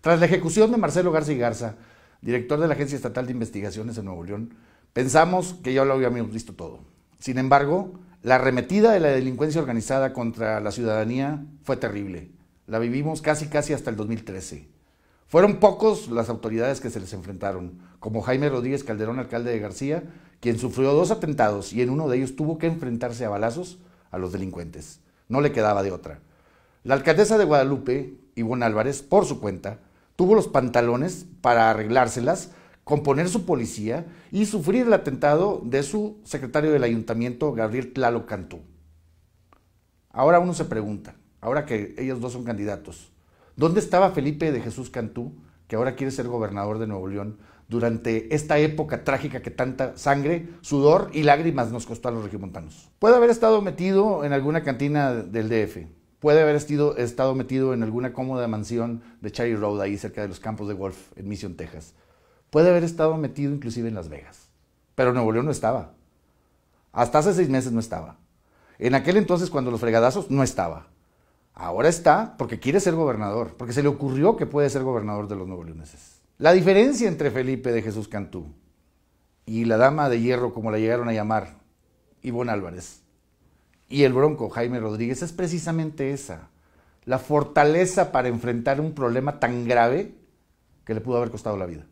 Tras la ejecución de Marcelo García Garza, director de la Agencia Estatal de Investigaciones en Nuevo León, pensamos que ya lo habíamos visto todo. Sin embargo, la arremetida de la delincuencia organizada contra la ciudadanía fue terrible. La vivimos casi casi hasta el 2013. Fueron pocos las autoridades que se les enfrentaron, como Jaime Rodríguez Calderón, alcalde de García, quien sufrió dos atentados y en uno de ellos tuvo que enfrentarse a balazos a los delincuentes. No le quedaba de otra. La alcaldesa de Guadalupe, Ivonne Álvarez, por su cuenta, tuvo los pantalones para arreglárselas, componer su policía y sufrir el atentado de su secretario del ayuntamiento, Gabriel Tlalo Cantú. Ahora uno se pregunta, ahora que ellos dos son candidatos, ¿dónde estaba Felipe de Jesús Cantú, que ahora quiere ser gobernador de Nuevo León, durante esta época trágica que tanta sangre, sudor y lágrimas nos costó a los regimontanos? Puede haber estado metido en alguna cantina del DF, puede haber estado metido en alguna cómoda mansión de Cherry Road, ahí cerca de los campos de golf en Mission, Texas. Puede haber estado metido inclusive en Las Vegas. Pero Nuevo León no estaba. Hasta hace seis meses no estaba. En aquel entonces, cuando los fregadazos, no estaba. Ahora está porque quiere ser gobernador, porque se le ocurrió que puede ser gobernador de los Nuevo Leoneses. La diferencia entre Felipe de Jesús Cantú y la dama de hierro, como la llegaron a llamar, Ivonne Álvarez, y el bronco Jaime Rodríguez es precisamente esa, la fortaleza para enfrentar un problema tan grave que le pudo haber costado la vida.